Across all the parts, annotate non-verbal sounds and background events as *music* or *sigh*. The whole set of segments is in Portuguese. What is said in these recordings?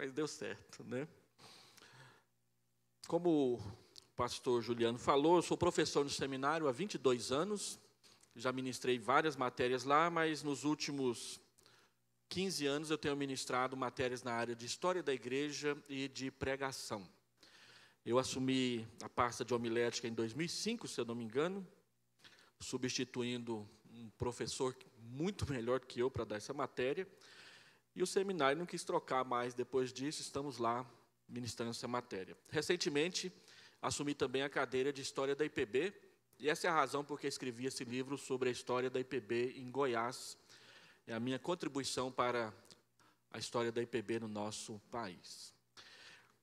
mas deu certo, né? Como o pastor Juliano falou, eu sou professor no seminário há 22 anos, já ministrei várias matérias lá, mas nos últimos 15 anos eu tenho ministrado matérias na área de história da igreja e de pregação. Eu assumi a pasta de homilética em 2005, se eu não me engano, substituindo um professor muito *laughs* melhor que eu para dar essa matéria. E o seminário não quis trocar mais depois disso, estamos lá ministrando essa matéria. Recentemente, assumi também a cadeira de História da IPB, e essa é a razão por que escrevi esse livro sobre a história da IPB em Goiás. É a minha contribuição para a história da IPB no nosso país.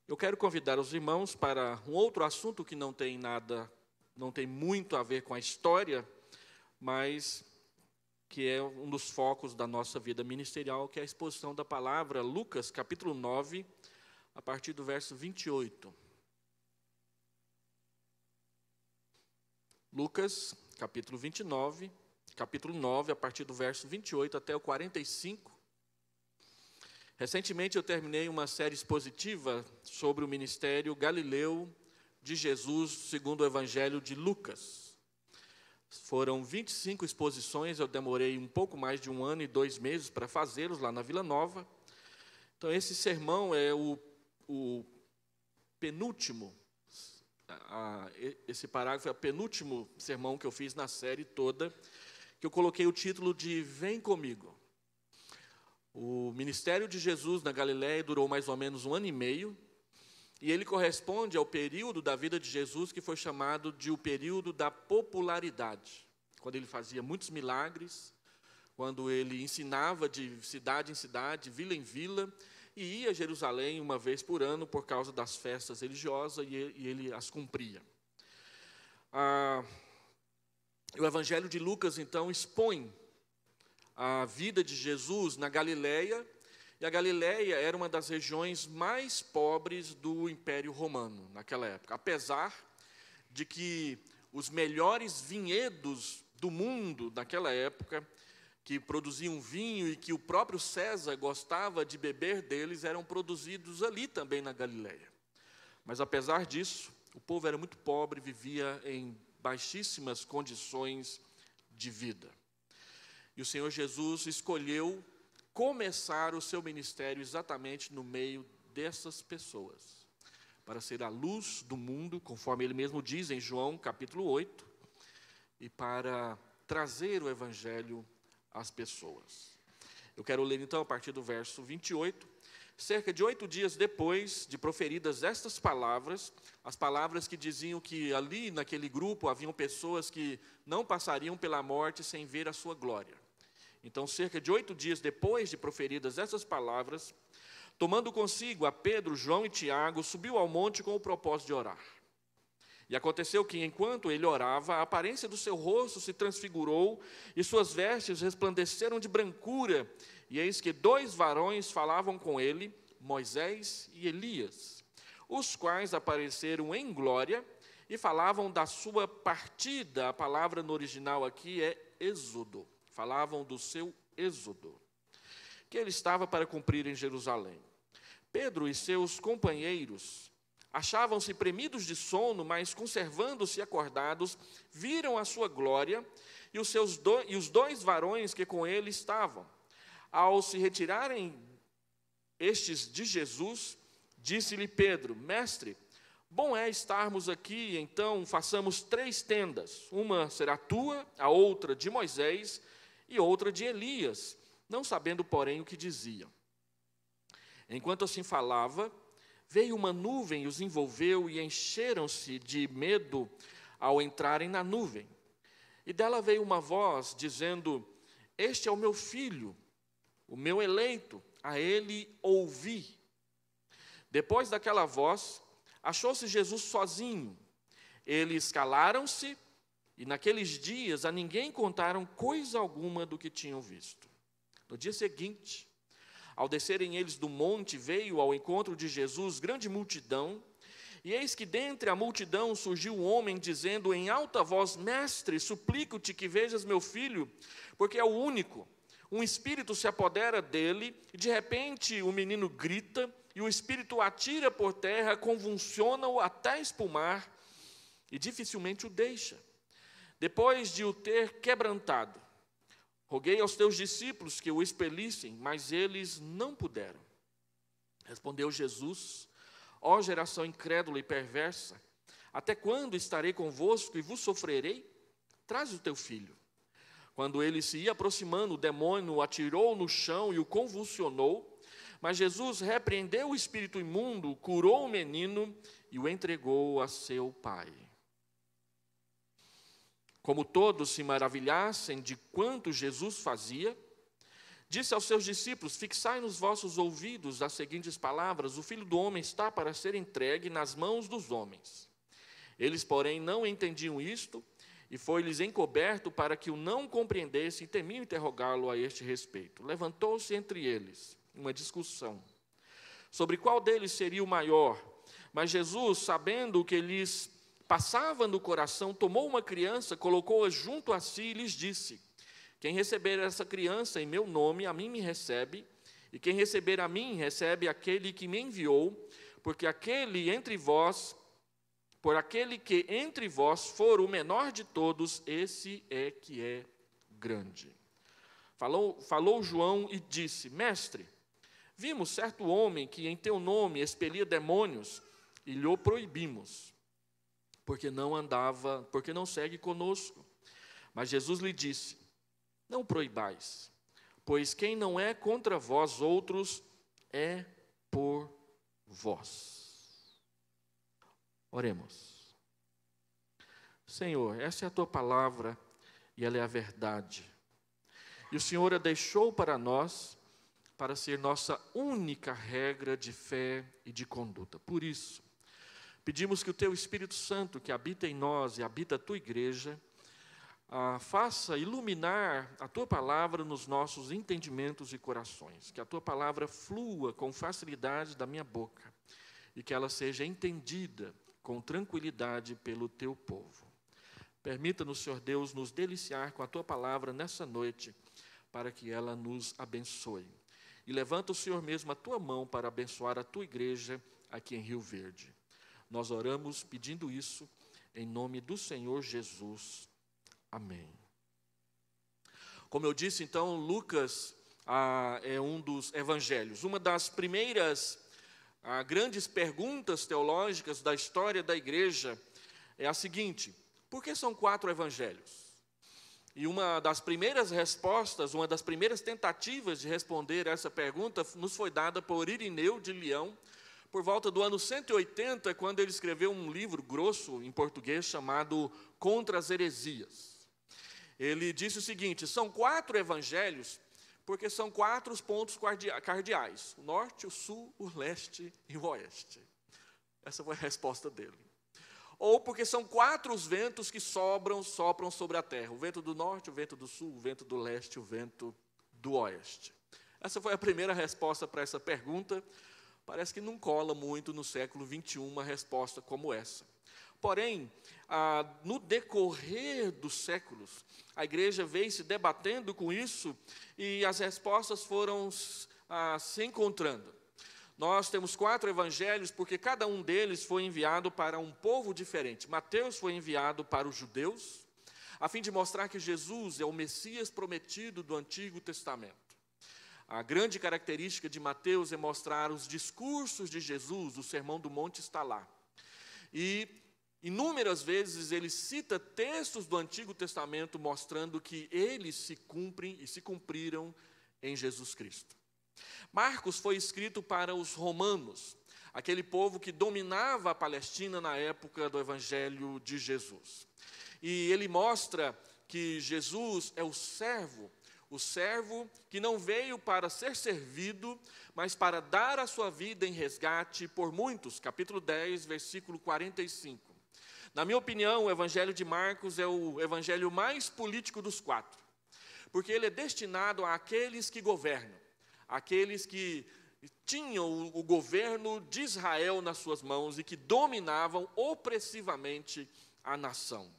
Eu quero convidar os irmãos para um outro assunto que não tem nada, não tem muito a ver com a história, mas que é um dos focos da nossa vida ministerial, que é a exposição da palavra, Lucas capítulo 9, a partir do verso 28. Lucas capítulo 29, capítulo 9, a partir do verso 28 até o 45. Recentemente eu terminei uma série expositiva sobre o ministério Galileu de Jesus segundo o Evangelho de Lucas. Foram 25 exposições, eu demorei um pouco mais de um ano e dois meses para fazê-los lá na Vila Nova. Então, esse sermão é o, o penúltimo, a, a, esse parágrafo é o penúltimo sermão que eu fiz na série toda, que eu coloquei o título de Vem Comigo. O ministério de Jesus na Galiléia durou mais ou menos um ano e meio, e ele corresponde ao período da vida de Jesus que foi chamado de o período da popularidade, quando ele fazia muitos milagres, quando ele ensinava de cidade em cidade, vila em vila, e ia a Jerusalém uma vez por ano por causa das festas religiosas e ele as cumpria. Ah, o Evangelho de Lucas então expõe a vida de Jesus na Galileia e a Galileia era uma das regiões mais pobres do Império Romano naquela época, apesar de que os melhores vinhedos do mundo naquela época, que produziam vinho e que o próprio César gostava de beber deles, eram produzidos ali também na Galileia. Mas apesar disso, o povo era muito pobre, vivia em baixíssimas condições de vida. E o Senhor Jesus escolheu começar o seu ministério exatamente no meio dessas pessoas, para ser a luz do mundo, conforme ele mesmo diz em João capítulo 8, e para trazer o evangelho às pessoas. Eu quero ler então a partir do verso 28. Cerca de oito dias depois de proferidas estas palavras, as palavras que diziam que ali naquele grupo haviam pessoas que não passariam pela morte sem ver a sua glória. Então, cerca de oito dias depois de proferidas essas palavras, tomando consigo a Pedro, João e Tiago, subiu ao monte com o propósito de orar. E aconteceu que, enquanto ele orava, a aparência do seu rosto se transfigurou e suas vestes resplandeceram de brancura. E eis que dois varões falavam com ele, Moisés e Elias, os quais apareceram em glória e falavam da sua partida. A palavra no original aqui é êxodo falavam do seu êxodo, que ele estava para cumprir em Jerusalém. Pedro e seus companheiros achavam-se premidos de sono, mas conservando-se acordados, viram a sua glória e os, seus do, e os dois varões que com ele estavam. Ao se retirarem estes de Jesus, disse-lhe Pedro: Mestre, bom é estarmos aqui, então façamos três tendas: uma será tua, a outra de Moisés e outra de Elias, não sabendo, porém, o que diziam. Enquanto assim falava, veio uma nuvem e os envolveu e encheram-se de medo ao entrarem na nuvem. E dela veio uma voz dizendo: Este é o meu filho, o meu eleito, a ele ouvi. Depois daquela voz, achou-se Jesus sozinho. Eles calaram-se e naqueles dias a ninguém contaram coisa alguma do que tinham visto. No dia seguinte, ao descerem eles do monte, veio ao encontro de Jesus grande multidão, e eis que dentre a multidão surgiu um homem dizendo em alta voz: Mestre, suplico-te que vejas meu filho, porque é o único. Um espírito se apodera dele, e de repente o menino grita, e o espírito atira por terra, convulsiona-o até espumar, e dificilmente o deixa. Depois de o ter quebrantado, roguei aos teus discípulos que o expelissem, mas eles não puderam. Respondeu Jesus: Ó geração incrédula e perversa, até quando estarei convosco e vos sofrerei? Traz o teu filho. Quando ele se ia aproximando, o demônio o atirou no chão e o convulsionou. Mas Jesus repreendeu o espírito imundo, curou o menino e o entregou a seu pai como todos se maravilhassem de quanto Jesus fazia, disse aos seus discípulos: Fixai nos vossos ouvidos as seguintes palavras: O filho do homem está para ser entregue nas mãos dos homens. Eles, porém, não entendiam isto e foi-lhes encoberto para que o não compreendesse e temiam interrogá-lo a este respeito. Levantou-se entre eles uma discussão sobre qual deles seria o maior. Mas Jesus, sabendo o que lhes passava no coração, tomou uma criança, colocou-a junto a si e lhes disse: Quem receber essa criança em meu nome, a mim me recebe, e quem receber a mim, recebe aquele que me enviou, porque aquele entre vós, por aquele que entre vós for o menor de todos, esse é que é grande. Falou, falou João e disse: Mestre, vimos certo homem que em teu nome expelia demônios e lhe proibimos porque não andava, porque não segue conosco. Mas Jesus lhe disse: Não proibais, pois quem não é contra vós outros é por vós. Oremos. Senhor, essa é a tua palavra e ela é a verdade. E o Senhor a deixou para nós para ser nossa única regra de fé e de conduta. Por isso, Pedimos que o Teu Espírito Santo, que habita em nós e habita a Tua igreja, ah, faça iluminar a Tua palavra nos nossos entendimentos e corações. Que a Tua palavra flua com facilidade da minha boca e que ela seja entendida com tranquilidade pelo Teu povo. Permita-nos, Senhor Deus, nos deliciar com a Tua palavra nessa noite, para que ela nos abençoe. E levanta o Senhor mesmo a Tua mão para abençoar a Tua igreja aqui em Rio Verde. Nós oramos pedindo isso em nome do Senhor Jesus. Amém. Como eu disse, então, Lucas ah, é um dos evangelhos. Uma das primeiras ah, grandes perguntas teológicas da história da igreja é a seguinte: por que são quatro evangelhos? E uma das primeiras respostas, uma das primeiras tentativas de responder essa pergunta nos foi dada por Irineu de Leão, por volta do ano 180, é quando ele escreveu um livro grosso em português chamado Contra as Heresias. Ele disse o seguinte: são quatro evangelhos, porque são quatro os pontos cardeais: o norte, o sul, o leste e o oeste. Essa foi a resposta dele. Ou porque são quatro os ventos que sobram, sopram sobre a terra: o vento do norte, o vento do sul, o vento do leste, o vento do oeste. Essa foi a primeira resposta para essa pergunta. Parece que não cola muito no século XXI uma resposta como essa. Porém, ah, no decorrer dos séculos, a igreja vem se debatendo com isso e as respostas foram ah, se encontrando. Nós temos quatro evangelhos, porque cada um deles foi enviado para um povo diferente. Mateus foi enviado para os judeus, a fim de mostrar que Jesus é o Messias prometido do Antigo Testamento. A grande característica de Mateus é mostrar os discursos de Jesus, o Sermão do Monte está lá. E inúmeras vezes ele cita textos do Antigo Testamento mostrando que eles se cumprem e se cumpriram em Jesus Cristo. Marcos foi escrito para os romanos, aquele povo que dominava a Palestina na época do Evangelho de Jesus. E ele mostra que Jesus é o servo o servo que não veio para ser servido, mas para dar a sua vida em resgate por muitos. Capítulo 10, versículo 45. Na minha opinião, o evangelho de Marcos é o evangelho mais político dos quatro, porque ele é destinado àqueles que governam, àqueles que tinham o governo de Israel nas suas mãos e que dominavam opressivamente a nação.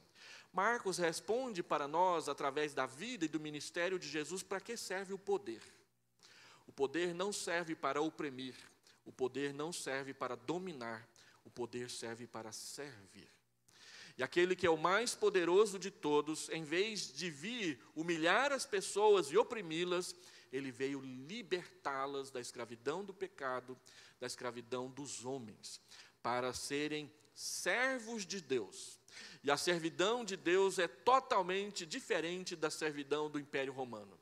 Marcos responde para nós, através da vida e do ministério de Jesus, para que serve o poder. O poder não serve para oprimir, o poder não serve para dominar, o poder serve para servir. E aquele que é o mais poderoso de todos, em vez de vir humilhar as pessoas e oprimi-las, ele veio libertá-las da escravidão do pecado, da escravidão dos homens, para serem servos de Deus, e a servidão de Deus é totalmente diferente da servidão do Império Romano.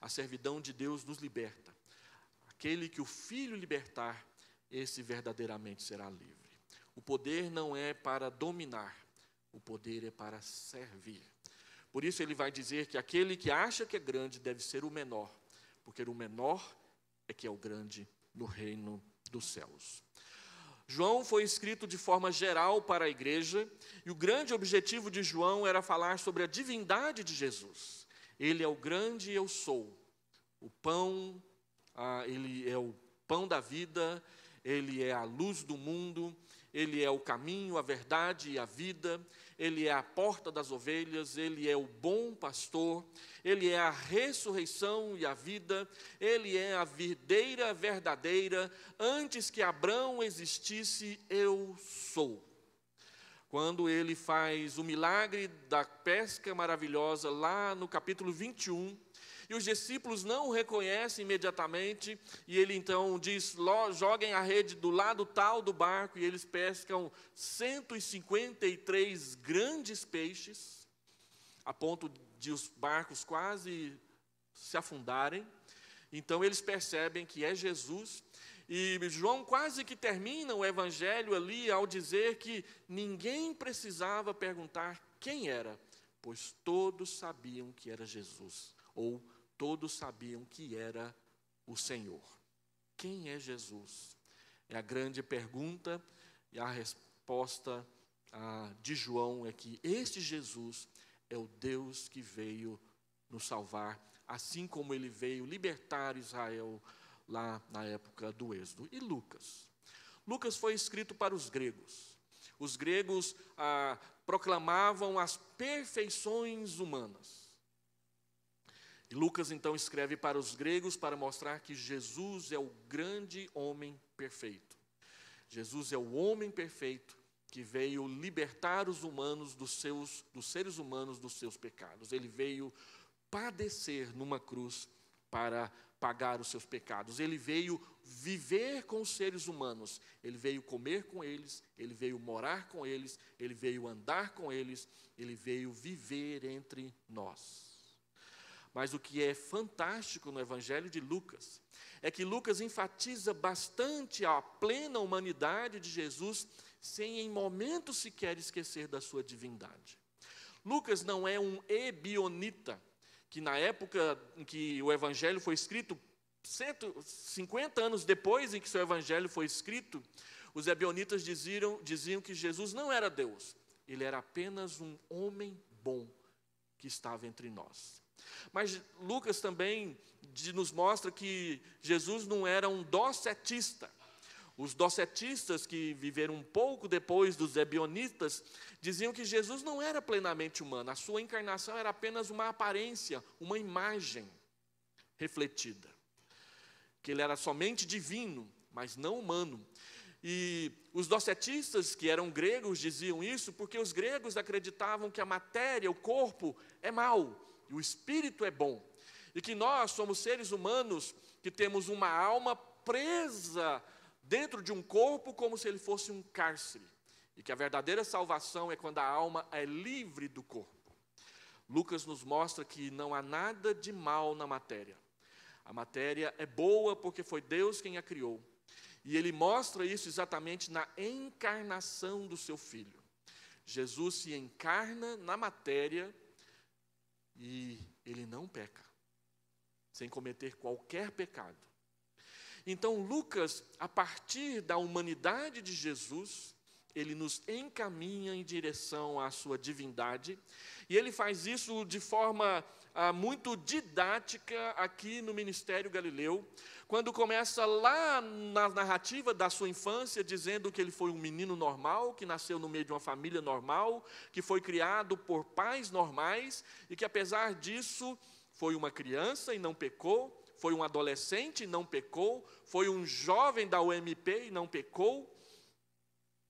A servidão de Deus nos liberta. Aquele que o filho libertar, esse verdadeiramente será livre. O poder não é para dominar, o poder é para servir. Por isso ele vai dizer que aquele que acha que é grande deve ser o menor, porque o menor é que é o grande no reino dos céus. João foi escrito de forma geral para a igreja, e o grande objetivo de João era falar sobre a divindade de Jesus. Ele é o grande eu sou. O pão, ah, ele é o pão da vida, ele é a luz do mundo, ele é o caminho, a verdade e a vida ele é a porta das ovelhas, ele é o bom pastor, ele é a ressurreição e a vida, ele é a videira verdadeira. Antes que Abraão existisse, eu sou. Quando ele faz o milagre da pesca maravilhosa lá no capítulo 21, e os discípulos não o reconhecem imediatamente, e ele então diz: joguem a rede do lado tal do barco, e eles pescam 153 grandes peixes, a ponto de os barcos quase se afundarem. Então eles percebem que é Jesus, e João quase que termina o evangelho ali ao dizer que ninguém precisava perguntar quem era, pois todos sabiam que era Jesus, ou Jesus todos sabiam que era o Senhor. Quem é Jesus? É a grande pergunta e a resposta ah, de João é que este Jesus é o Deus que veio nos salvar, assim como ele veio libertar Israel lá na época do Êxodo. E Lucas? Lucas foi escrito para os gregos. Os gregos ah, proclamavam as perfeições humanas. E Lucas então escreve para os gregos para mostrar que Jesus é o grande homem perfeito. Jesus é o homem perfeito que veio libertar os humanos dos seus dos seres humanos dos seus pecados. Ele veio padecer numa cruz para pagar os seus pecados. Ele veio viver com os seres humanos, ele veio comer com eles, ele veio morar com eles, ele veio andar com eles, ele veio viver entre nós. Mas o que é fantástico no Evangelho de Lucas é que Lucas enfatiza bastante a plena humanidade de Jesus, sem em momento sequer esquecer da sua divindade. Lucas não é um ebionita, que na época em que o Evangelho foi escrito, 150 anos depois em que seu Evangelho foi escrito, os ebionitas diziam, diziam que Jesus não era Deus, ele era apenas um homem bom que estava entre nós. Mas Lucas também nos mostra que Jesus não era um docetista. Os docetistas, que viveram um pouco depois dos ebionitas, diziam que Jesus não era plenamente humano, a sua encarnação era apenas uma aparência, uma imagem refletida. Que ele era somente divino, mas não humano. E os docetistas, que eram gregos, diziam isso porque os gregos acreditavam que a matéria, o corpo, é mau, e o espírito é bom. E que nós somos seres humanos que temos uma alma presa dentro de um corpo como se ele fosse um cárcere. E que a verdadeira salvação é quando a alma é livre do corpo. Lucas nos mostra que não há nada de mal na matéria. A matéria é boa porque foi Deus quem a criou. E ele mostra isso exatamente na encarnação do seu filho. Jesus se encarna na matéria e ele não peca, sem cometer qualquer pecado. Então, Lucas, a partir da humanidade de Jesus, ele nos encaminha em direção à sua divindade, e ele faz isso de forma ah, muito didática aqui no Ministério Galileu, quando começa lá na narrativa da sua infância, dizendo que ele foi um menino normal, que nasceu no meio de uma família normal, que foi criado por pais normais e que, apesar disso, foi uma criança e não pecou, foi um adolescente e não pecou, foi um jovem da UMP e não pecou,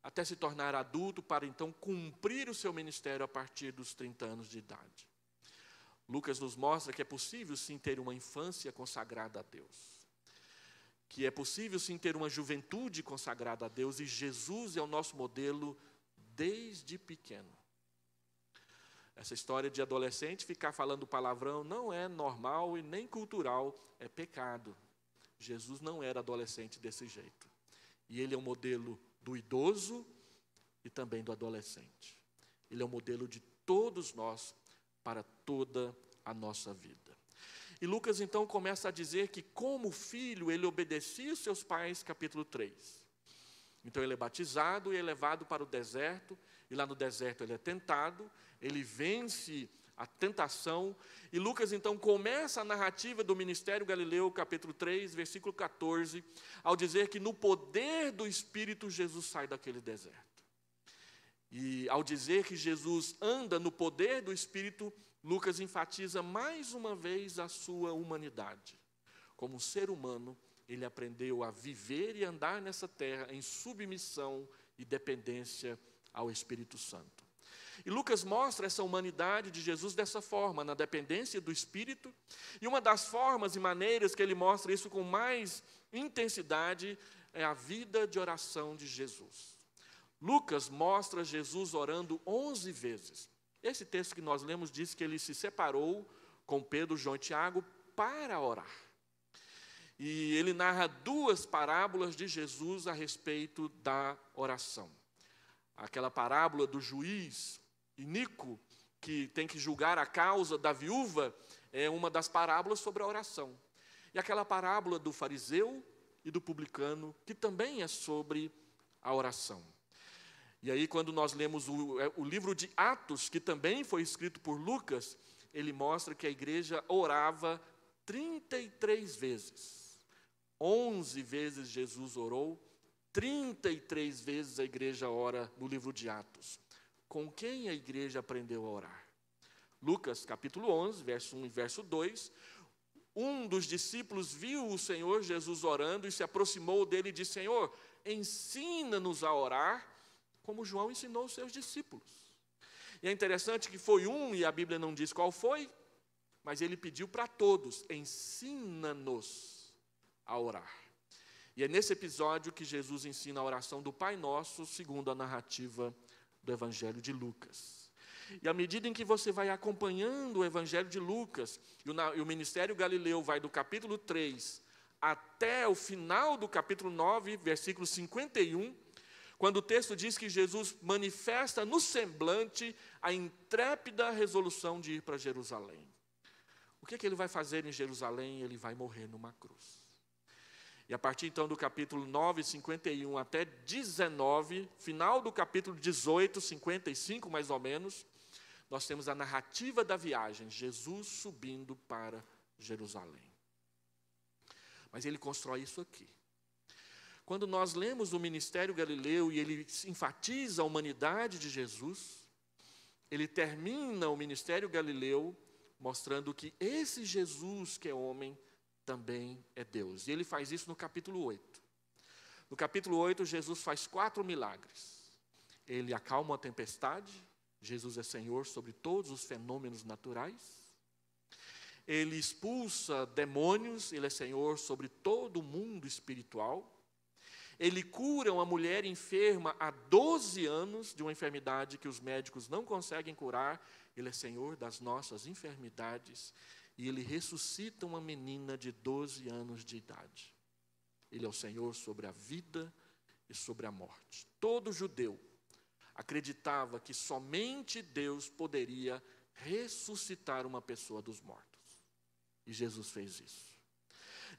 até se tornar adulto para então cumprir o seu ministério a partir dos 30 anos de idade. Lucas nos mostra que é possível sim ter uma infância consagrada a Deus. Que é possível sim ter uma juventude consagrada a Deus e Jesus é o nosso modelo desde pequeno. Essa história de adolescente ficar falando palavrão não é normal e nem cultural, é pecado. Jesus não era adolescente desse jeito. E ele é o modelo do idoso e também do adolescente. Ele é o modelo de todos nós para toda a nossa vida. E Lucas então começa a dizer que, como filho, ele obedecia os seus pais, capítulo 3. Então ele é batizado e é levado para o deserto, e lá no deserto ele é tentado, ele vence a tentação, e Lucas então começa a narrativa do ministério Galileu, capítulo 3, versículo 14, ao dizer que no poder do Espírito Jesus sai daquele deserto. E ao dizer que Jesus anda no poder do Espírito, Lucas enfatiza mais uma vez a sua humanidade. Como ser humano, ele aprendeu a viver e andar nessa terra em submissão e dependência ao Espírito Santo. E Lucas mostra essa humanidade de Jesus dessa forma, na dependência do Espírito. E uma das formas e maneiras que ele mostra isso com mais intensidade é a vida de oração de Jesus. Lucas mostra Jesus orando 11 vezes. Esse texto que nós lemos diz que ele se separou com Pedro, João e Tiago para orar. E ele narra duas parábolas de Jesus a respeito da oração. Aquela parábola do juiz Inico, que tem que julgar a causa da viúva, é uma das parábolas sobre a oração. E aquela parábola do fariseu e do publicano, que também é sobre a oração. E aí, quando nós lemos o, é, o livro de Atos, que também foi escrito por Lucas, ele mostra que a igreja orava 33 vezes. 11 vezes Jesus orou, 33 vezes a igreja ora no livro de Atos. Com quem a igreja aprendeu a orar? Lucas capítulo 11, verso 1 e verso 2. Um dos discípulos viu o Senhor Jesus orando e se aproximou dele e disse: Senhor, ensina-nos a orar como João ensinou os seus discípulos. E é interessante que foi um, e a Bíblia não diz qual foi, mas ele pediu para todos: ensina-nos a orar. E é nesse episódio que Jesus ensina a oração do Pai Nosso, segundo a narrativa do Evangelho de Lucas. E à medida em que você vai acompanhando o Evangelho de Lucas, e o Ministério Galileu vai do capítulo 3 até o final do capítulo 9, versículo 51, quando o texto diz que Jesus manifesta no semblante a intrépida resolução de ir para Jerusalém. O que, é que ele vai fazer em Jerusalém? Ele vai morrer numa cruz. E a partir então do capítulo 9, 51 até 19, final do capítulo 18, 55 mais ou menos, nós temos a narrativa da viagem, Jesus subindo para Jerusalém. Mas ele constrói isso aqui. Quando nós lemos o Ministério Galileu e ele enfatiza a humanidade de Jesus, ele termina o Ministério Galileu mostrando que esse Jesus que é homem também é Deus. E ele faz isso no capítulo 8. No capítulo 8, Jesus faz quatro milagres. Ele acalma a tempestade, Jesus é Senhor sobre todos os fenômenos naturais. Ele expulsa demônios, ele é Senhor sobre todo o mundo espiritual. Ele cura uma mulher enferma há 12 anos de uma enfermidade que os médicos não conseguem curar. Ele é Senhor das nossas enfermidades. E ele ressuscita uma menina de 12 anos de idade. Ele é o Senhor sobre a vida e sobre a morte. Todo judeu acreditava que somente Deus poderia ressuscitar uma pessoa dos mortos. E Jesus fez isso.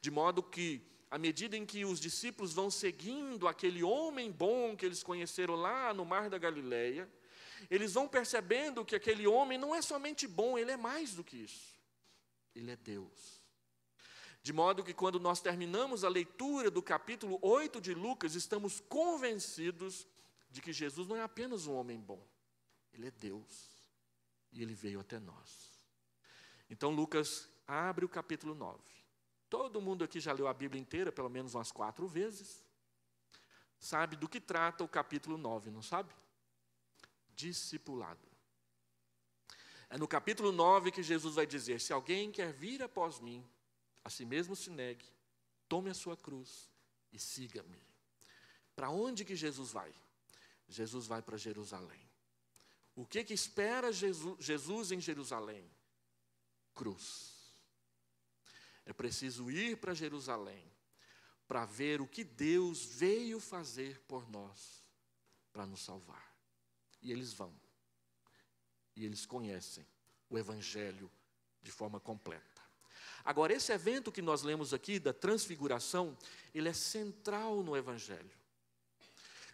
De modo que à medida em que os discípulos vão seguindo aquele homem bom que eles conheceram lá no Mar da Galileia, eles vão percebendo que aquele homem não é somente bom, ele é mais do que isso. Ele é Deus. De modo que quando nós terminamos a leitura do capítulo 8 de Lucas, estamos convencidos de que Jesus não é apenas um homem bom, ele é Deus. E ele veio até nós. Então Lucas abre o capítulo 9 Todo mundo aqui já leu a Bíblia inteira, pelo menos umas quatro vezes. Sabe do que trata o capítulo 9, não sabe? Discipulado. É no capítulo 9 que Jesus vai dizer: Se alguém quer vir após mim, a si mesmo se negue, tome a sua cruz e siga-me. Para onde que Jesus vai? Jesus vai para Jerusalém. O que que espera Jesus, Jesus em Jerusalém? Cruz. É preciso ir para Jerusalém para ver o que Deus veio fazer por nós para nos salvar. E eles vão. E eles conhecem o Evangelho de forma completa. Agora, esse evento que nós lemos aqui, da transfiguração, ele é central no Evangelho.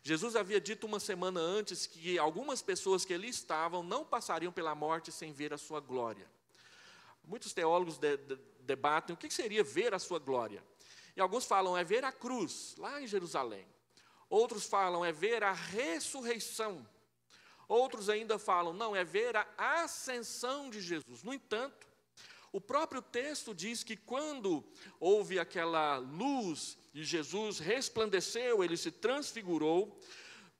Jesus havia dito uma semana antes que algumas pessoas que ali estavam não passariam pela morte sem ver a sua glória. Muitos teólogos de, de, debatem o que seria ver a sua glória. E alguns falam é ver a cruz, lá em Jerusalém. Outros falam é ver a ressurreição. Outros ainda falam, não, é ver a ascensão de Jesus. No entanto, o próprio texto diz que quando houve aquela luz e Jesus resplandeceu, ele se transfigurou,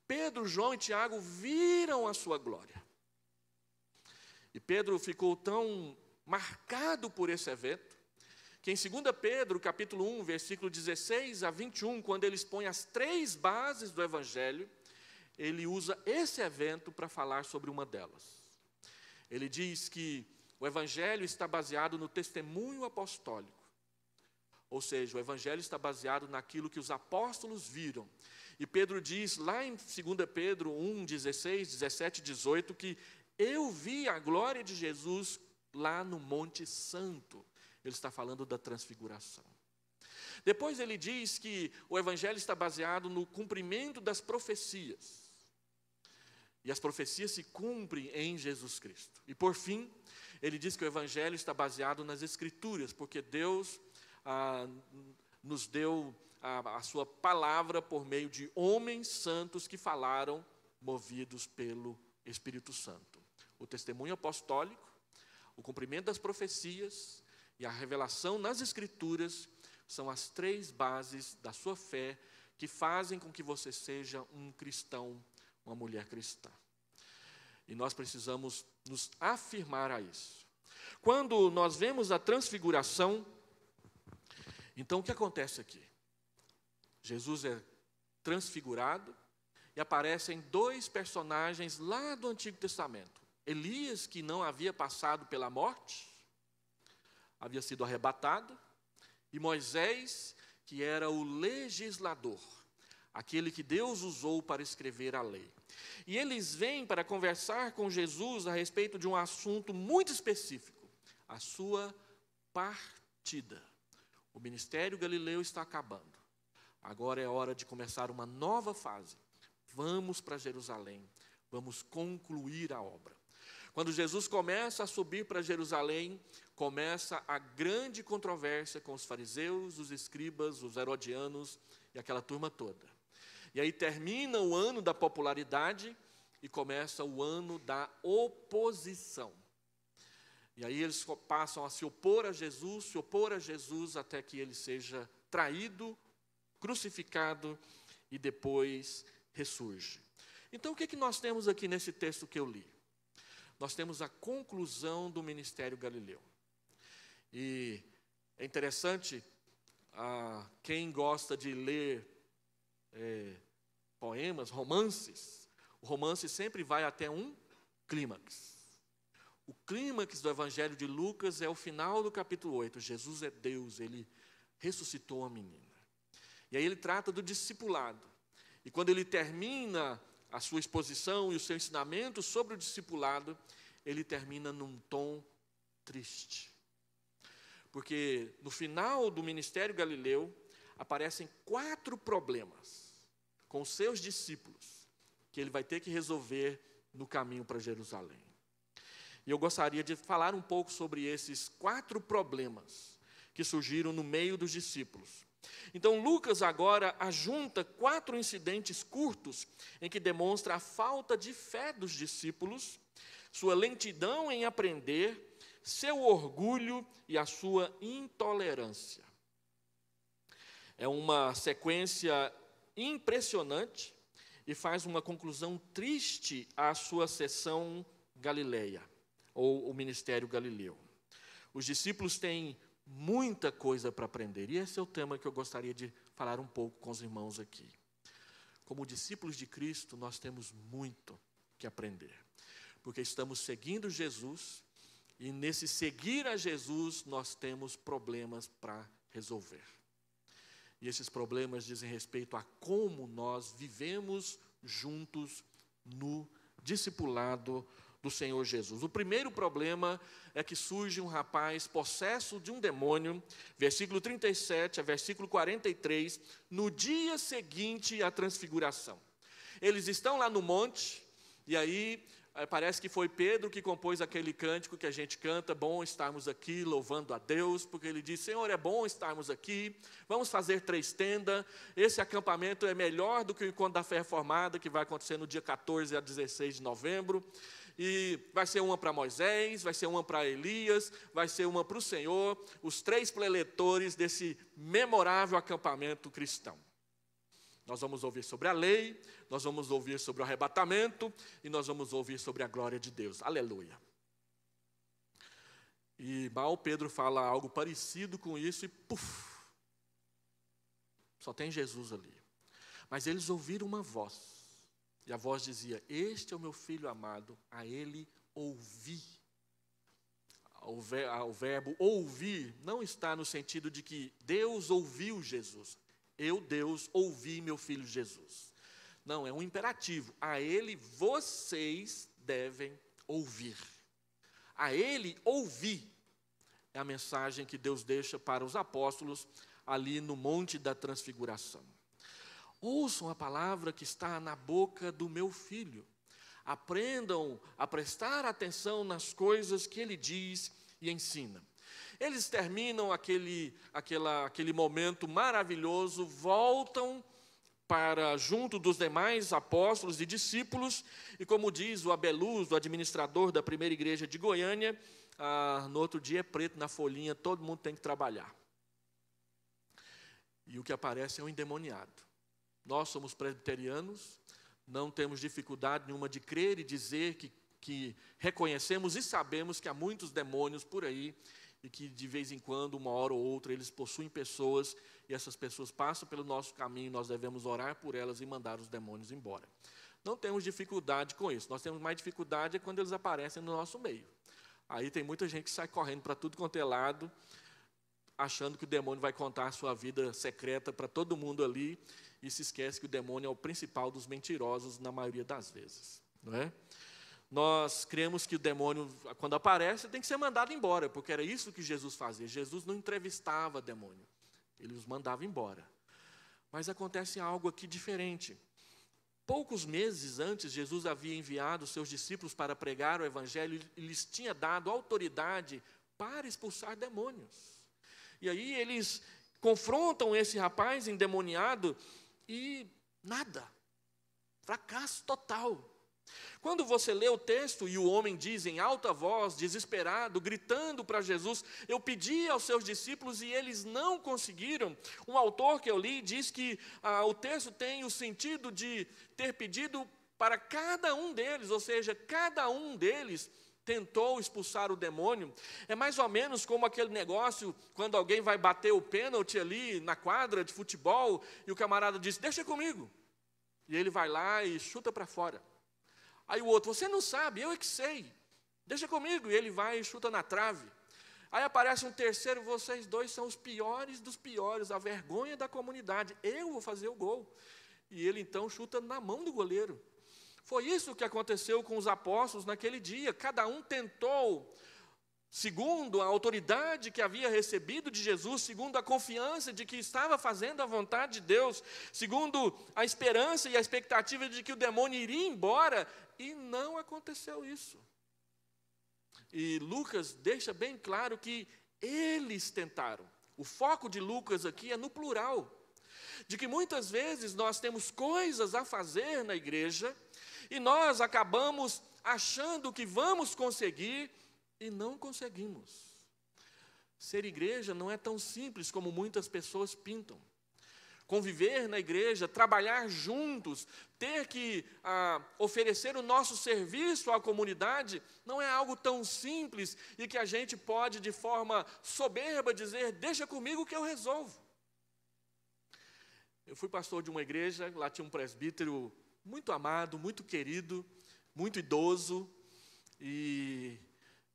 Pedro, João e Tiago viram a sua glória. E Pedro ficou tão marcado por esse evento que em 2 Pedro, capítulo 1, versículo 16 a 21, quando ele expõe as três bases do evangelho, ele usa esse evento para falar sobre uma delas. Ele diz que o evangelho está baseado no testemunho apostólico. Ou seja, o evangelho está baseado naquilo que os apóstolos viram. E Pedro diz lá em 2 Pedro 1, 16, 17 e 18 que eu vi a glória de Jesus lá no Monte Santo. Ele está falando da transfiguração. Depois ele diz que o evangelho está baseado no cumprimento das profecias. E as profecias se cumprem em Jesus Cristo. E por fim, ele diz que o evangelho está baseado nas escrituras, porque Deus ah, nos deu a, a sua palavra por meio de homens santos que falaram movidos pelo Espírito Santo. O testemunho apostólico, o cumprimento das profecias e a revelação nas Escrituras são as três bases da sua fé que fazem com que você seja um cristão, uma mulher cristã. E nós precisamos nos afirmar a isso. Quando nós vemos a transfiguração, então o que acontece aqui? Jesus é transfigurado e aparecem dois personagens lá do Antigo Testamento: Elias, que não havia passado pela morte, havia sido arrebatado e Moisés, que era o legislador, aquele que Deus usou para escrever a lei. E eles vêm para conversar com Jesus a respeito de um assunto muito específico, a sua partida. O ministério galileu está acabando. Agora é hora de começar uma nova fase. Vamos para Jerusalém, vamos concluir a obra. Quando Jesus começa a subir para Jerusalém, começa a grande controvérsia com os fariseus, os escribas, os herodianos e aquela turma toda. E aí termina o ano da popularidade e começa o ano da oposição. E aí eles passam a se opor a Jesus, se opor a Jesus até que ele seja traído, crucificado e depois ressurge. Então, o que, é que nós temos aqui nesse texto que eu li? Nós temos a conclusão do ministério galileu. E é interessante, ah, quem gosta de ler é, poemas, romances, o romance sempre vai até um clímax. O clímax do Evangelho de Lucas é o final do capítulo 8. Jesus é Deus, ele ressuscitou a menina. E aí ele trata do discipulado. E quando ele termina a sua exposição e o seu ensinamento sobre o discipulado, ele termina num tom triste. Porque no final do ministério Galileu aparecem quatro problemas com seus discípulos que ele vai ter que resolver no caminho para Jerusalém. E eu gostaria de falar um pouco sobre esses quatro problemas que surgiram no meio dos discípulos. Então, Lucas agora ajunta quatro incidentes curtos em que demonstra a falta de fé dos discípulos, sua lentidão em aprender seu orgulho e a sua intolerância. É uma sequência impressionante e faz uma conclusão triste à sua sessão Galileia, ou o ministério galileu. Os discípulos têm muita coisa para aprender, e esse é o tema que eu gostaria de falar um pouco com os irmãos aqui. Como discípulos de Cristo, nós temos muito que aprender, porque estamos seguindo Jesus e nesse seguir a Jesus, nós temos problemas para resolver. E esses problemas dizem respeito a como nós vivemos juntos no discipulado do Senhor Jesus. O primeiro problema é que surge um rapaz possesso de um demônio, versículo 37 a versículo 43, no dia seguinte à transfiguração. Eles estão lá no monte, e aí é, parece que foi Pedro que compôs aquele cântico que a gente canta, bom estarmos aqui louvando a Deus, porque ele diz: Senhor, é bom estarmos aqui, vamos fazer três tendas. Esse acampamento é melhor do que o encontro da fé reformada, é que vai acontecer no dia 14 a 16 de novembro. E vai ser uma para Moisés, vai ser uma para Elias, vai ser uma para o Senhor, os três preletores desse memorável acampamento cristão. Nós vamos ouvir sobre a lei, nós vamos ouvir sobre o arrebatamento e nós vamos ouvir sobre a glória de Deus. Aleluia. E mal Pedro fala algo parecido com isso e puf. Só tem Jesus ali. Mas eles ouviram uma voz. E a voz dizia: "Este é o meu filho amado, a ele ouvi". O verbo ouvir não está no sentido de que Deus ouviu Jesus. Eu, Deus, ouvi meu filho Jesus. Não, é um imperativo. A ele vocês devem ouvir. A ele ouvir. É a mensagem que Deus deixa para os apóstolos ali no Monte da Transfiguração. Ouçam a palavra que está na boca do meu filho. Aprendam a prestar atenção nas coisas que ele diz e ensina. Eles terminam aquele, aquela, aquele momento maravilhoso, voltam para junto dos demais apóstolos e discípulos, e como diz o Abeluz, o administrador da primeira igreja de Goiânia, ah, no outro dia é preto na folhinha, todo mundo tem que trabalhar. E o que aparece é um endemoniado. Nós somos presbiterianos, não temos dificuldade nenhuma de crer e dizer que, que reconhecemos e sabemos que há muitos demônios por aí e que de vez em quando, uma hora ou outra, eles possuem pessoas e essas pessoas passam pelo nosso caminho, nós devemos orar por elas e mandar os demônios embora. Não temos dificuldade com isso. Nós temos mais dificuldade é quando eles aparecem no nosso meio. Aí tem muita gente que sai correndo para tudo quanto é lado, achando que o demônio vai contar a sua vida secreta para todo mundo ali e se esquece que o demônio é o principal dos mentirosos na maioria das vezes, não é? nós cremos que o demônio, quando aparece, tem que ser mandado embora, porque era isso que Jesus fazia. Jesus não entrevistava demônio, ele os mandava embora. Mas acontece algo aqui diferente. Poucos meses antes, Jesus havia enviado seus discípulos para pregar o evangelho e lhes tinha dado autoridade para expulsar demônios. E aí eles confrontam esse rapaz endemoniado e nada. Fracasso total. Quando você lê o texto e o homem diz em alta voz, desesperado, gritando para Jesus: Eu pedi aos seus discípulos e eles não conseguiram. Um autor que eu li diz que ah, o texto tem o sentido de ter pedido para cada um deles, ou seja, cada um deles tentou expulsar o demônio. É mais ou menos como aquele negócio quando alguém vai bater o pênalti ali na quadra de futebol e o camarada diz: Deixa comigo. E ele vai lá e chuta para fora. Aí o outro, você não sabe, eu é que sei. Deixa comigo. E ele vai e chuta na trave. Aí aparece um terceiro, vocês dois são os piores dos piores, a vergonha da comunidade. Eu vou fazer o gol. E ele então chuta na mão do goleiro. Foi isso que aconteceu com os apóstolos naquele dia. Cada um tentou, segundo a autoridade que havia recebido de Jesus, segundo a confiança de que estava fazendo a vontade de Deus, segundo a esperança e a expectativa de que o demônio iria embora, e não aconteceu isso. E Lucas deixa bem claro que eles tentaram. O foco de Lucas aqui é no plural. De que muitas vezes nós temos coisas a fazer na igreja e nós acabamos achando que vamos conseguir e não conseguimos. Ser igreja não é tão simples como muitas pessoas pintam conviver na igreja, trabalhar juntos, ter que ah, oferecer o nosso serviço à comunidade, não é algo tão simples e que a gente pode, de forma soberba, dizer: deixa comigo que eu resolvo. Eu fui pastor de uma igreja, lá tinha um presbítero muito amado, muito querido, muito idoso, e,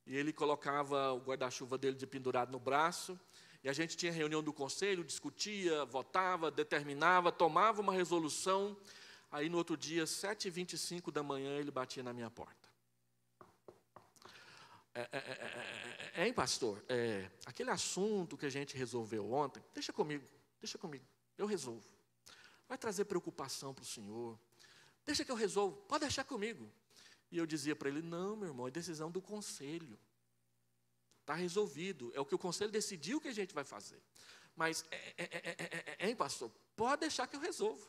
e ele colocava o guarda-chuva dele de pendurado no braço e a gente tinha reunião do conselho, discutia, votava, determinava, tomava uma resolução. Aí no outro dia, 7h25 da manhã, ele batia na minha porta. É, é, é, hein, pastor? aquele assunto que a gente resolveu ontem, deixa comigo, deixa comigo, eu resolvo. Vai trazer preocupação para o senhor. Deixa que eu resolvo, pode deixar comigo. E eu dizia para ele: não, meu irmão, é decisão do conselho está resolvido, é o que o conselho decidiu que a gente vai fazer. Mas, é, é, é, hein, pastor? Pode deixar que eu resolvo.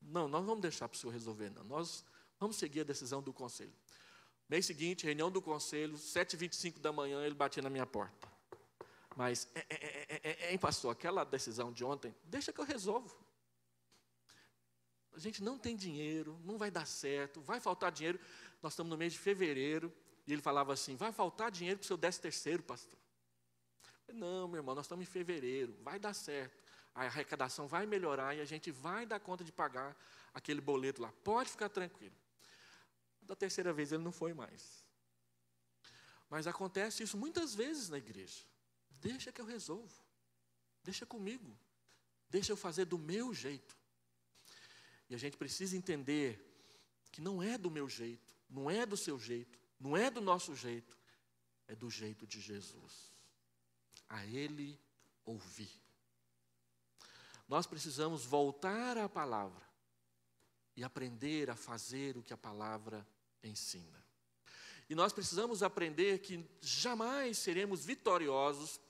Não, nós não vamos deixar para o senhor resolver, não. Nós vamos seguir a decisão do conselho. Mês seguinte, reunião do conselho, 7h25 da manhã, ele batia na minha porta. Mas, hein, pastor? Aquela decisão de ontem, deixa que eu resolvo. A gente não tem dinheiro, não vai dar certo, vai faltar dinheiro. Nós estamos no mês de fevereiro, e ele falava assim: vai faltar dinheiro para o seu décimo terceiro, pastor. Falei, Não, meu irmão, nós estamos em fevereiro, vai dar certo. A arrecadação vai melhorar e a gente vai dar conta de pagar aquele boleto lá. Pode ficar tranquilo. Da terceira vez ele não foi mais. Mas acontece isso muitas vezes na igreja. Deixa que eu resolvo. Deixa comigo. Deixa eu fazer do meu jeito. E a gente precisa entender que não é do meu jeito, não é do seu jeito, não é do nosso jeito, é do jeito de Jesus. A Ele ouvir. Nós precisamos voltar à palavra e aprender a fazer o que a palavra ensina. E nós precisamos aprender que jamais seremos vitoriosos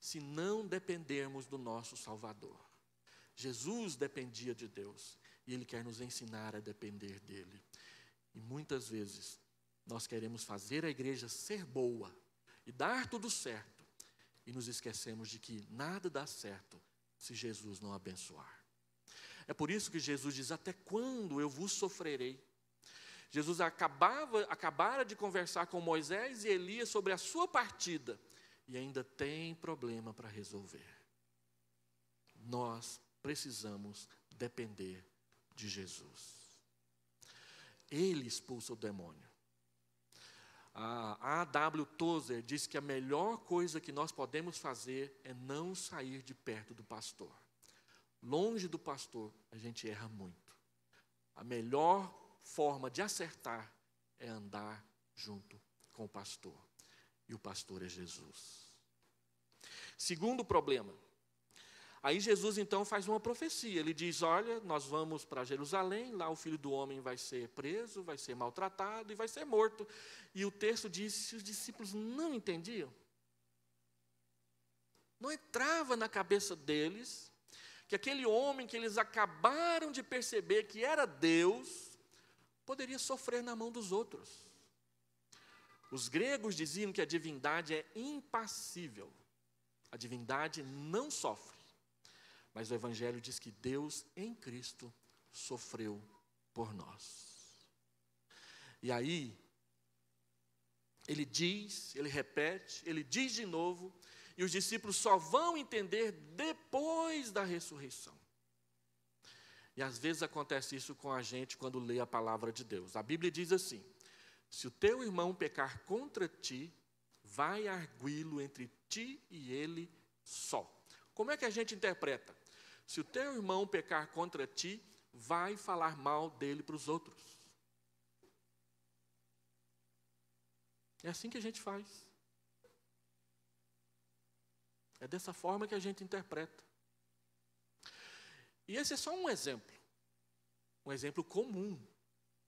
se não dependermos do nosso Salvador. Jesus dependia de Deus e Ele quer nos ensinar a depender dele. E muitas vezes nós queremos fazer a igreja ser boa e dar tudo certo, e nos esquecemos de que nada dá certo se Jesus não abençoar. É por isso que Jesus diz: Até quando eu vos sofrerei? Jesus acabava, acabara de conversar com Moisés e Elias sobre a sua partida e ainda tem problema para resolver. Nós precisamos depender de Jesus. Ele expulsa o demônio. A A.W. Tozer diz que a melhor coisa que nós podemos fazer é não sair de perto do pastor. Longe do pastor, a gente erra muito. A melhor forma de acertar é andar junto com o pastor. E o pastor é Jesus. Segundo problema, Aí Jesus então faz uma profecia. Ele diz: Olha, nós vamos para Jerusalém, lá o filho do homem vai ser preso, vai ser maltratado e vai ser morto. E o texto diz que os discípulos não entendiam. Não entrava na cabeça deles que aquele homem que eles acabaram de perceber que era Deus poderia sofrer na mão dos outros. Os gregos diziam que a divindade é impassível. A divindade não sofre. Mas o Evangelho diz que Deus em Cristo sofreu por nós. E aí, ele diz, ele repete, ele diz de novo, e os discípulos só vão entender depois da ressurreição. E às vezes acontece isso com a gente quando lê a palavra de Deus. A Bíblia diz assim: se o teu irmão pecar contra ti, vai arguí-lo entre ti e ele só. Como é que a gente interpreta? Se o teu irmão pecar contra ti, vai falar mal dele para os outros. É assim que a gente faz. É dessa forma que a gente interpreta. E esse é só um exemplo. Um exemplo comum.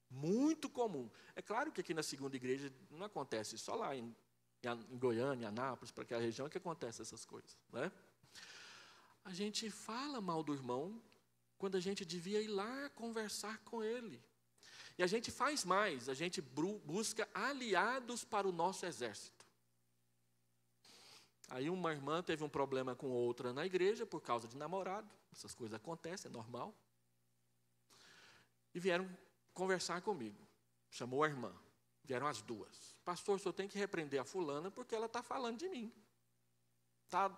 Muito comum. É claro que aqui na segunda igreja não acontece, só lá em, em Goiânia, Anápolis, para aquela região é que acontece essas coisas. Né? A gente fala mal do irmão quando a gente devia ir lá conversar com ele. E a gente faz mais, a gente busca aliados para o nosso exército. Aí uma irmã teve um problema com outra na igreja por causa de namorado, essas coisas acontecem, é normal. E vieram conversar comigo. Chamou a irmã, vieram as duas. Pastor, o senhor tem que repreender a fulana porque ela está falando de mim. Está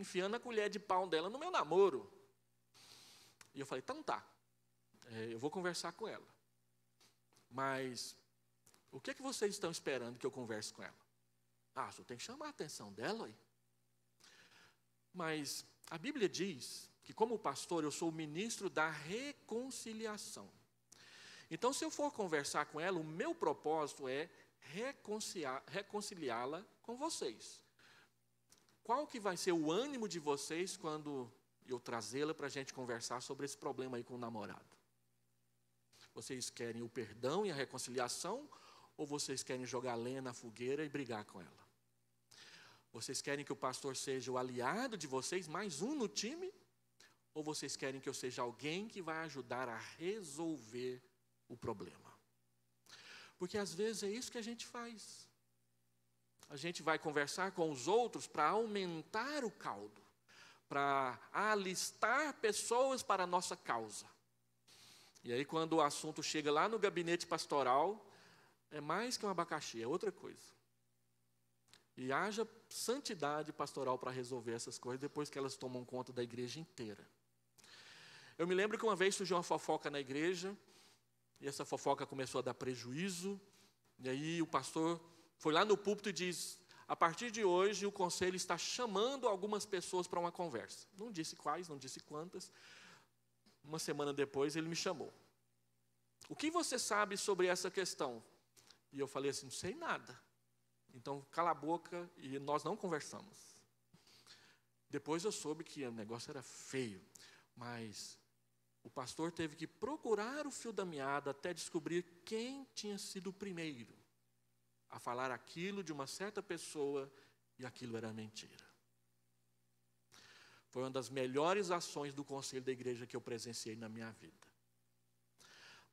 enfiando a colher de pau dela no meu namoro. E eu falei, então tá, é, eu vou conversar com ela. Mas o que é que vocês estão esperando que eu converse com ela? Ah, só tem que chamar a atenção dela aí. Mas a Bíblia diz que, como pastor, eu sou o ministro da reconciliação. Então, se eu for conversar com ela, o meu propósito é reconciliá-la com vocês qual que vai ser o ânimo de vocês quando eu trazê-la para a gente conversar sobre esse problema aí com o namorado? Vocês querem o perdão e a reconciliação ou vocês querem jogar lenha na fogueira e brigar com ela? Vocês querem que o pastor seja o aliado de vocês, mais um no time? Ou vocês querem que eu seja alguém que vai ajudar a resolver o problema? Porque às vezes é isso que a gente faz a gente vai conversar com os outros para aumentar o caldo, para alistar pessoas para a nossa causa. E aí, quando o assunto chega lá no gabinete pastoral, é mais que um abacaxi, é outra coisa. E haja santidade pastoral para resolver essas coisas depois que elas tomam conta da igreja inteira. Eu me lembro que uma vez surgiu uma fofoca na igreja, e essa fofoca começou a dar prejuízo, e aí o pastor foi lá no púlpito e diz: a partir de hoje o conselho está chamando algumas pessoas para uma conversa. Não disse quais, não disse quantas. Uma semana depois ele me chamou. O que você sabe sobre essa questão? E eu falei assim: não sei nada. Então cala a boca e nós não conversamos. Depois eu soube que o negócio era feio, mas o pastor teve que procurar o fio da meada até descobrir quem tinha sido o primeiro a falar aquilo de uma certa pessoa e aquilo era mentira. Foi uma das melhores ações do conselho da igreja que eu presenciei na minha vida.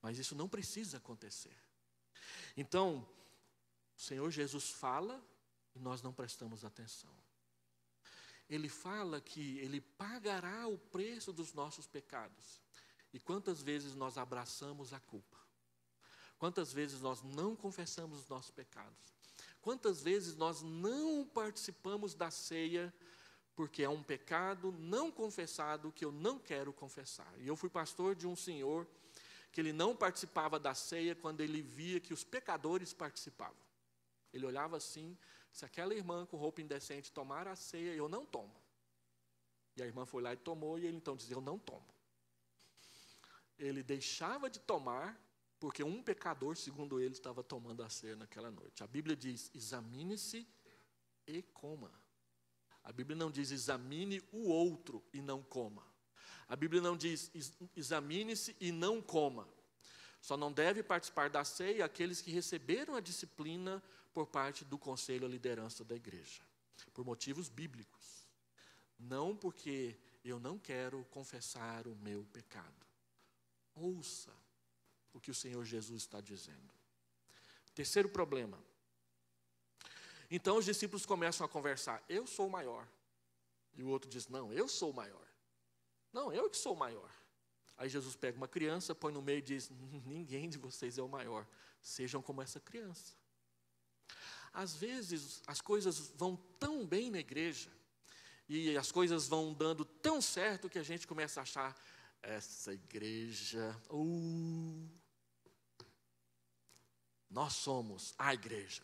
Mas isso não precisa acontecer. Então, o Senhor Jesus fala e nós não prestamos atenção. Ele fala que ele pagará o preço dos nossos pecados. E quantas vezes nós abraçamos a culpa? Quantas vezes nós não confessamos os nossos pecados? Quantas vezes nós não participamos da ceia porque é um pecado não confessado que eu não quero confessar? E eu fui pastor de um senhor que ele não participava da ceia quando ele via que os pecadores participavam. Ele olhava assim: se aquela irmã com roupa indecente tomar a ceia, eu não tomo. E a irmã foi lá e tomou, e ele então dizia: Eu não tomo. Ele deixava de tomar porque um pecador, segundo ele, estava tomando a ceia naquela noite. A Bíblia diz: examine-se e coma. A Bíblia não diz: examine o outro e não coma. A Bíblia não diz: examine-se e não coma. Só não deve participar da ceia aqueles que receberam a disciplina por parte do conselho à liderança da igreja, por motivos bíblicos. Não porque eu não quero confessar o meu pecado. Ouça o que o Senhor Jesus está dizendo. Terceiro problema. Então os discípulos começam a conversar: eu sou o maior. E o outro diz: não, eu sou o maior. Não, eu que sou o maior. Aí Jesus pega uma criança, põe no meio e diz: ninguém de vocês é o maior. Sejam como essa criança. Às vezes as coisas vão tão bem na igreja e as coisas vão dando tão certo que a gente começa a achar essa igreja, uh, nós somos a igreja.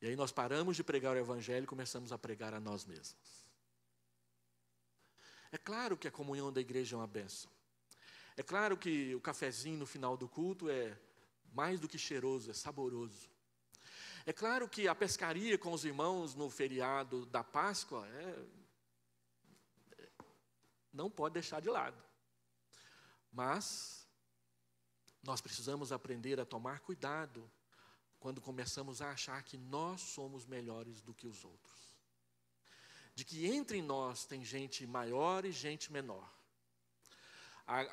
E aí nós paramos de pregar o evangelho e começamos a pregar a nós mesmos. É claro que a comunhão da igreja é uma benção. É claro que o cafezinho no final do culto é mais do que cheiroso, é saboroso. É claro que a pescaria com os irmãos no feriado da Páscoa é, é não pode deixar de lado. Mas nós precisamos aprender a tomar cuidado quando começamos a achar que nós somos melhores do que os outros. De que entre nós tem gente maior e gente menor.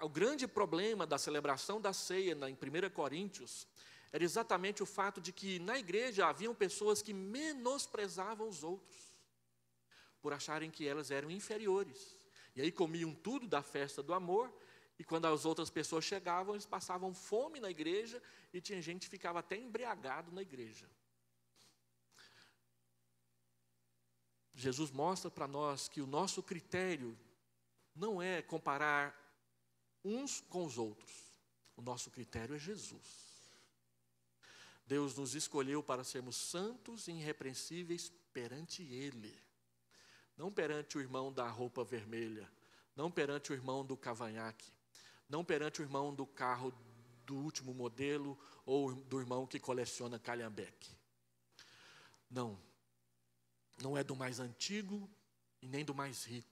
o grande problema da celebração da ceia na, em 1 Coríntios era exatamente o fato de que na igreja haviam pessoas que menosprezavam os outros, por acharem que elas eram inferiores. E aí comiam tudo da festa do amor e quando as outras pessoas chegavam, eles passavam fome na igreja e tinha gente que ficava até embriagado na igreja. Jesus mostra para nós que o nosso critério não é comparar uns com os outros. O nosso critério é Jesus. Deus nos escolheu para sermos santos e irrepreensíveis perante Ele, não perante o irmão da roupa vermelha, não perante o irmão do cavanhaque, não perante o irmão do carro do último modelo ou do irmão que coleciona calhambeque. Não. Não é do mais antigo e nem do mais rico.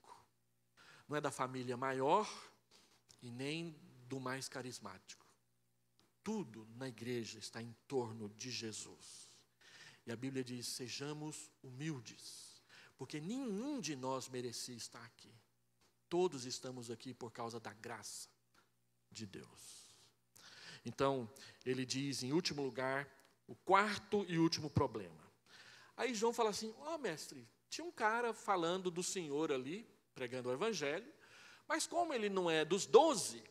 Não é da família maior e nem do mais carismático. Tudo na igreja está em torno de Jesus. E a Bíblia diz: sejamos humildes, porque nenhum de nós merecia estar aqui. Todos estamos aqui por causa da graça de Deus. Então, ele diz, em último lugar, o quarto e último problema. Aí João fala assim: Ó, oh, mestre, tinha um cara falando do Senhor ali, pregando o evangelho, mas como ele não é dos doze,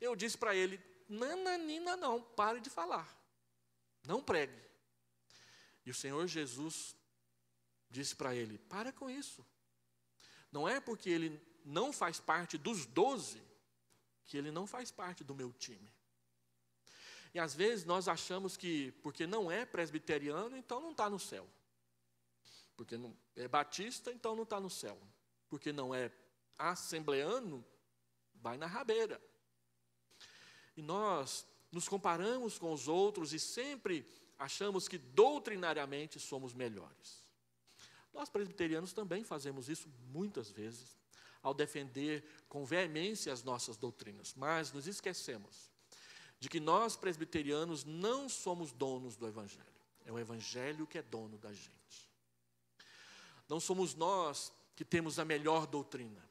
eu disse para ele: Nananina, não, pare de falar, não pregue. E o Senhor Jesus disse para ele: Para com isso. Não é porque ele não faz parte dos doze que ele não faz parte do meu time. E às vezes nós achamos que, porque não é presbiteriano, então não está no céu. Porque não, é batista, então não está no céu. Porque não é assembleano, vai na rabeira. E nós nos comparamos com os outros e sempre achamos que doutrinariamente somos melhores. Nós presbiterianos também fazemos isso muitas vezes ao defender com veemência as nossas doutrinas, mas nos esquecemos de que nós presbiterianos não somos donos do Evangelho, é o Evangelho que é dono da gente. Não somos nós que temos a melhor doutrina.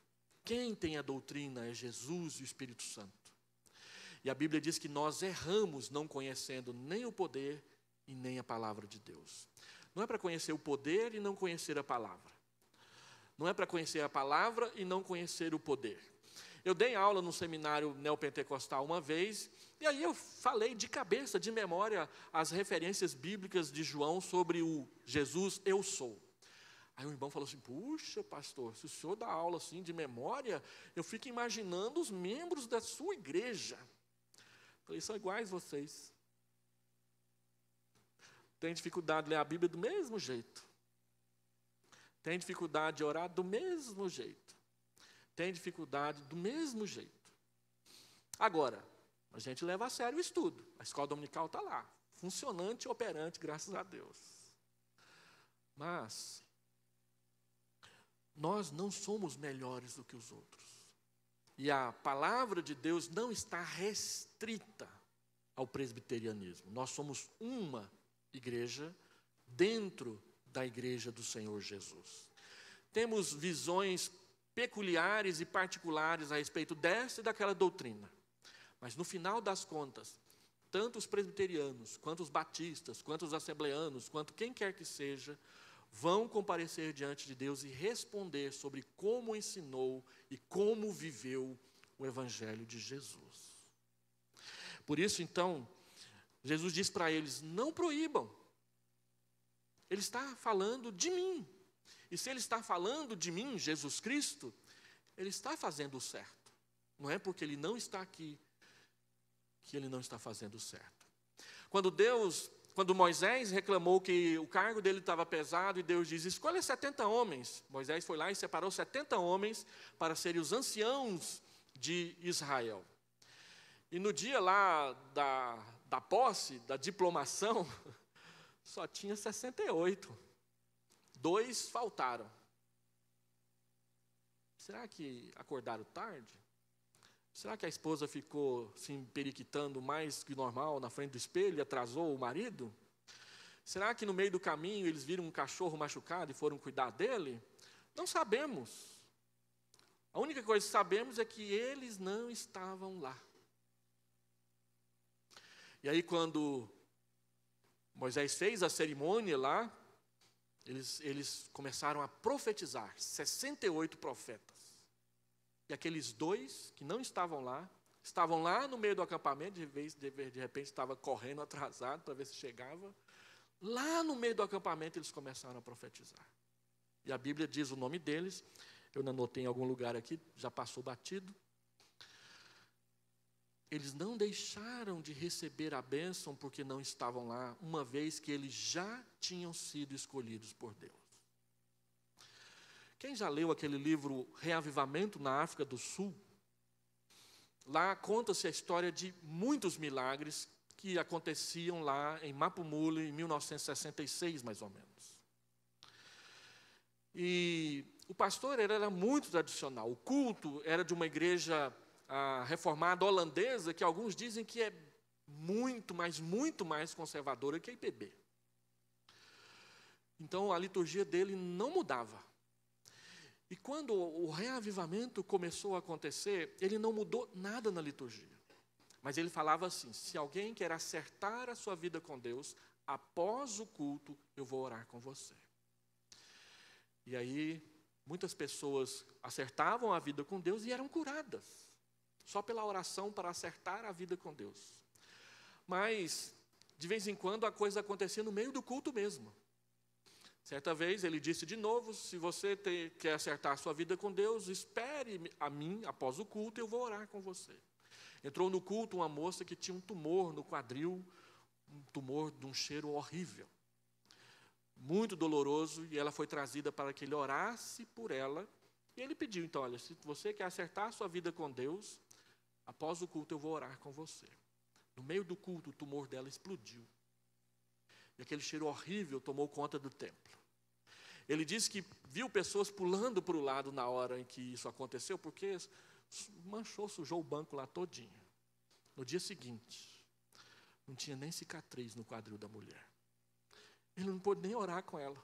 Quem tem a doutrina é Jesus e o Espírito Santo. E a Bíblia diz que nós erramos não conhecendo nem o poder e nem a palavra de Deus. Não é para conhecer o poder e não conhecer a palavra. Não é para conhecer a palavra e não conhecer o poder. Eu dei aula no seminário neopentecostal uma vez, e aí eu falei de cabeça, de memória, as referências bíblicas de João sobre o Jesus eu sou. Aí o irmão falou assim: Puxa, pastor, se o senhor dá aula assim de memória, eu fico imaginando os membros da sua igreja. Eu falei: São iguais vocês. Tem dificuldade de ler a Bíblia do mesmo jeito. Tem dificuldade de orar do mesmo jeito. Tem dificuldade do mesmo jeito. Agora, a gente leva a sério o estudo. A escola dominical está lá, funcionante, operante, graças a Deus. Mas nós não somos melhores do que os outros. E a palavra de Deus não está restrita ao presbiterianismo. Nós somos uma igreja dentro da igreja do Senhor Jesus. Temos visões peculiares e particulares a respeito dessa e daquela doutrina. Mas no final das contas, tanto os presbiterianos, quanto os batistas, quanto os assembleanos, quanto quem quer que seja, vão comparecer diante de Deus e responder sobre como ensinou e como viveu o evangelho de Jesus. Por isso, então, Jesus diz para eles: não proíbam, ele está falando de mim. E se ele está falando de mim, Jesus Cristo, ele está fazendo o certo. Não é porque ele não está aqui que ele não está fazendo o certo. Quando Deus, quando Moisés reclamou que o cargo dele estava pesado e Deus diz: "Escolha 70 homens". Moisés foi lá e separou 70 homens para serem os anciãos de Israel. E no dia lá da, da posse, da diplomação, *laughs* só tinha 68. Dois faltaram. Será que acordaram tarde? Será que a esposa ficou se periquitando mais que normal na frente do espelho e atrasou o marido? Será que no meio do caminho eles viram um cachorro machucado e foram cuidar dele? Não sabemos. A única coisa que sabemos é que eles não estavam lá. E aí, quando Moisés fez a cerimônia lá, eles, eles começaram a profetizar, 68 profetas. E aqueles dois que não estavam lá, estavam lá no meio do acampamento, de, vez, de, de repente estava correndo atrasado para ver se chegava. Lá no meio do acampamento eles começaram a profetizar. E a Bíblia diz o nome deles, eu não anotei em algum lugar aqui, já passou batido. Eles não deixaram de receber a bênção porque não estavam lá, uma vez que eles já tinham sido escolhidos por Deus. Quem já leu aquele livro Reavivamento na África do Sul? Lá conta-se a história de muitos milagres que aconteciam lá em Mapumule, em 1966, mais ou menos. E o pastor era muito tradicional. O culto era de uma igreja a reformada holandesa, que alguns dizem que é muito, mas muito mais conservadora que a IPB. Então a liturgia dele não mudava. E quando o reavivamento começou a acontecer, ele não mudou nada na liturgia. Mas ele falava assim: se alguém quer acertar a sua vida com Deus, após o culto eu vou orar com você. E aí, muitas pessoas acertavam a vida com Deus e eram curadas só pela oração para acertar a vida com Deus. Mas, de vez em quando, a coisa acontecia no meio do culto mesmo. Certa vez ele disse de novo: se você quer acertar a sua vida com Deus, espere a mim após o culto, eu vou orar com você. Entrou no culto uma moça que tinha um tumor no quadril, um tumor de um cheiro horrível, muito doloroso, e ela foi trazida para que ele orasse por ela. E ele pediu: então, olha, se você quer acertar a sua vida com Deus, Após o culto eu vou orar com você. No meio do culto, o tumor dela explodiu. E aquele cheiro horrível tomou conta do templo. Ele disse que viu pessoas pulando para o lado na hora em que isso aconteceu, porque manchou, sujou o banco lá todinho. No dia seguinte, não tinha nem cicatriz no quadril da mulher. Ele não pôde nem orar com ela.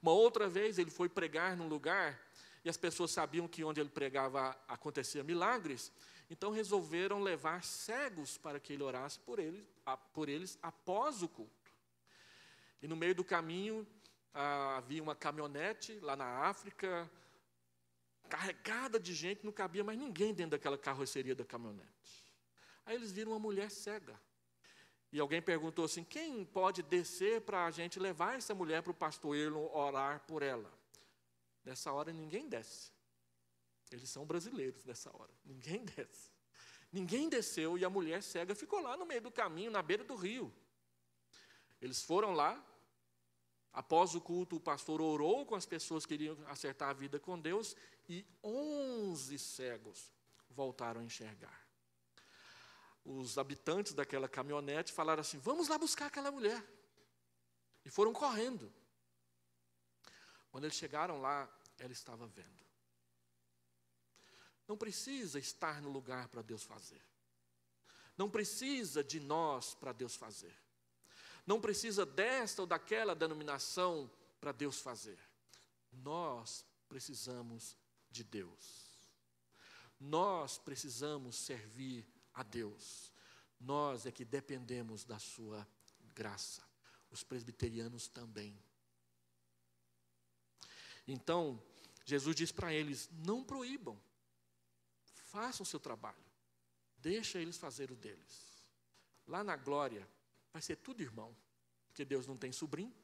Uma outra vez ele foi pregar num lugar e as pessoas sabiam que onde ele pregava acontecia milagres, então resolveram levar cegos para que ele orasse por eles, por eles após o culto. E no meio do caminho ah, havia uma caminhonete lá na África, carregada de gente, não cabia mais ninguém dentro daquela carroceria da caminhonete. Aí eles viram uma mulher cega. E alguém perguntou assim: quem pode descer para a gente levar essa mulher para o pastor Erlon orar por ela? Nessa hora ninguém desce. Eles são brasileiros nessa hora. Ninguém desce. Ninguém desceu e a mulher cega ficou lá no meio do caminho, na beira do rio. Eles foram lá. Após o culto, o pastor orou com as pessoas que iriam acertar a vida com Deus e 11 cegos voltaram a enxergar. Os habitantes daquela caminhonete falaram assim: Vamos lá buscar aquela mulher. E foram correndo. Quando eles chegaram lá, ela estava vendo. Não precisa estar no lugar para Deus fazer. Não precisa de nós para Deus fazer. Não precisa desta ou daquela denominação para Deus fazer. Nós precisamos de Deus. Nós precisamos servir a Deus. Nós é que dependemos da Sua graça. Os presbiterianos também. Então, Jesus diz para eles: não proíbam, façam o seu trabalho, deixa eles fazer o deles. Lá na glória, vai ser tudo irmão, porque Deus não tem sobrinho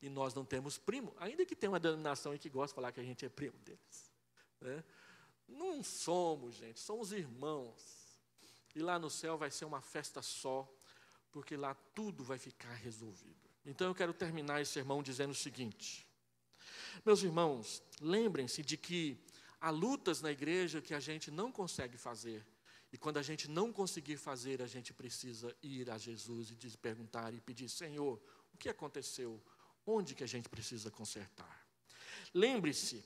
e nós não temos primo, ainda que tenha uma denominação aí que gosta de falar que a gente é primo deles. Né? Não somos, gente, somos irmãos. E lá no céu vai ser uma festa só, porque lá tudo vai ficar resolvido. Então eu quero terminar esse sermão dizendo o seguinte: meus irmãos, lembrem-se de que há lutas na igreja que a gente não consegue fazer. E quando a gente não conseguir fazer, a gente precisa ir a Jesus e perguntar e pedir: Senhor, o que aconteceu? Onde que a gente precisa consertar? Lembre-se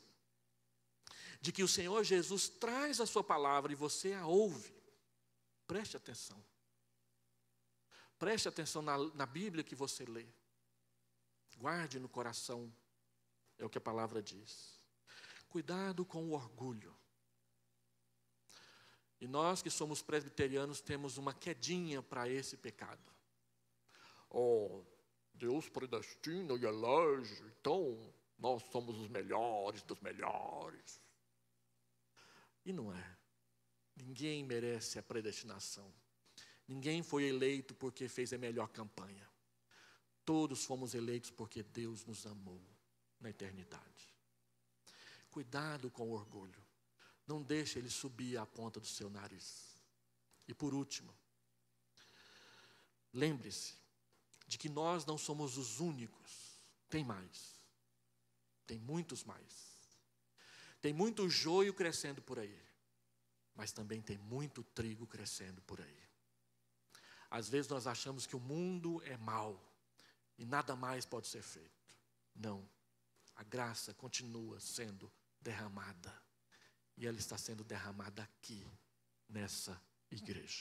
de que o Senhor Jesus traz a sua palavra e você a ouve. Preste atenção. Preste atenção na, na Bíblia que você lê. Guarde no coração é o que a palavra diz. Cuidado com o orgulho. E nós que somos presbiterianos temos uma quedinha para esse pecado. Oh, Deus predestina e elege, então nós somos os melhores dos melhores. E não é. Ninguém merece a predestinação. Ninguém foi eleito porque fez a melhor campanha. Todos fomos eleitos porque Deus nos amou na eternidade. Cuidado com o orgulho. Não deixe ele subir à ponta do seu nariz. E por último, lembre-se de que nós não somos os únicos. Tem mais. Tem muitos mais. Tem muito joio crescendo por aí, mas também tem muito trigo crescendo por aí. Às vezes nós achamos que o mundo é mau e nada mais pode ser feito. Não a graça continua sendo derramada. E ela está sendo derramada aqui, nessa igreja.